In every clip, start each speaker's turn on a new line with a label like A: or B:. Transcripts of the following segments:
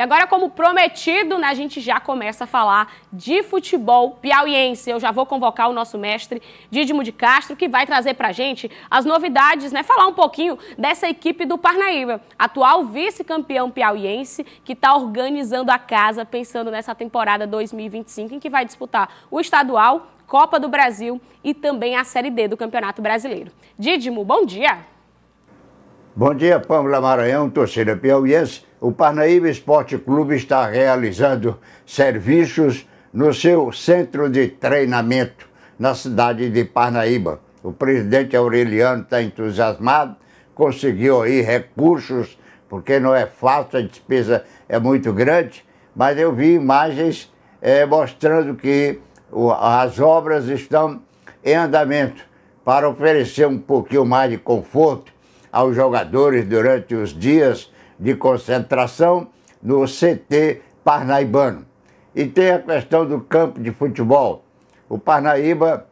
A: E agora, como prometido, né, a gente já começa a falar de futebol piauiense. Eu já vou convocar o nosso mestre Didimo de Castro, que vai trazer pra gente as novidades, né? Falar um pouquinho dessa equipe do Parnaíba, atual vice-campeão piauiense, que está organizando a casa pensando nessa temporada 2025, em que vai disputar o estadual Copa do Brasil e também a Série D do Campeonato Brasileiro. Didimo, bom dia!
B: Bom dia, Pâmela Maranhão, torcida piauiense. O Parnaíba Esporte Clube está realizando serviços no seu centro de treinamento na cidade de Parnaíba. O presidente Aureliano está entusiasmado, conseguiu aí recursos, porque não é fácil, a despesa é muito grande, mas eu vi imagens é, mostrando que o, as obras estão em andamento para oferecer um pouquinho mais de conforto aos jogadores durante os dias de concentração no CT Parnaibano. E tem a questão do campo de futebol. O Parnaíba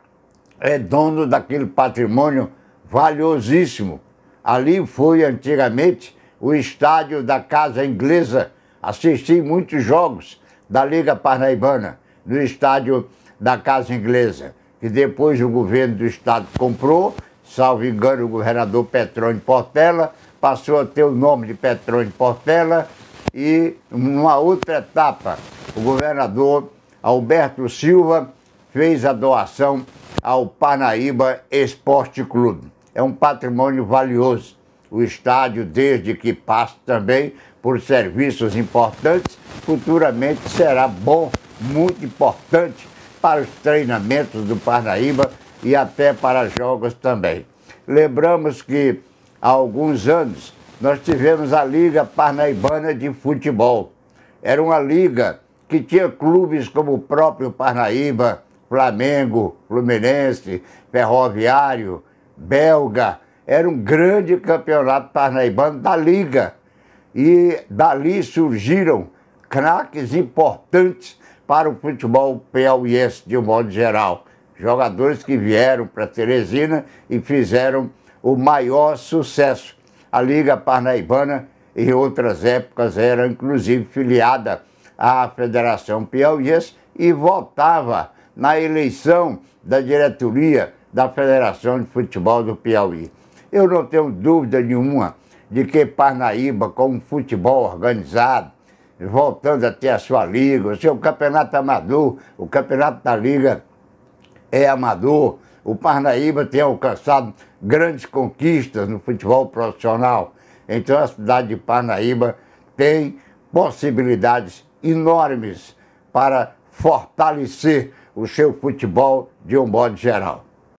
B: é dono daquele patrimônio valiosíssimo. Ali foi antigamente o estádio da Casa Inglesa. Assisti muitos jogos da Liga Parnaibana no estádio da Casa Inglesa, que depois o governo do estado comprou salvo engano, o governador Petrônio Portela, passou a ter o nome de Petrônio Portela, e numa outra etapa, o governador Alberto Silva fez a doação ao Parnaíba Esporte Clube. É um patrimônio valioso. O estádio, desde que passe também por serviços importantes, futuramente será bom, muito importante para os treinamentos do Parnaíba e até para jogos também. Lembramos que há alguns anos nós tivemos a Liga Parnaibana de Futebol. Era uma liga que tinha clubes como o próprio Parnaíba, Flamengo, Fluminense, Ferroviário, Belga. Era um grande campeonato parnaibano da liga. E dali surgiram craques importantes para o futebol piauiense de um modo geral jogadores que vieram para Teresina e fizeram o maior sucesso. A Liga Parnaibana, em outras épocas, era inclusive filiada à Federação Piauiense e votava na eleição da diretoria da Federação de Futebol do Piauí. Eu não tenho dúvida nenhuma de que Parnaíba, com o futebol organizado, voltando a ter a sua liga, o seu campeonato amador, o campeonato da liga é amador. O Parnaíba tem alcançado grandes conquistas no futebol profissional. Então a cidade de Parnaíba tem possibilidades enormes para fortalecer o seu futebol de um modo geral.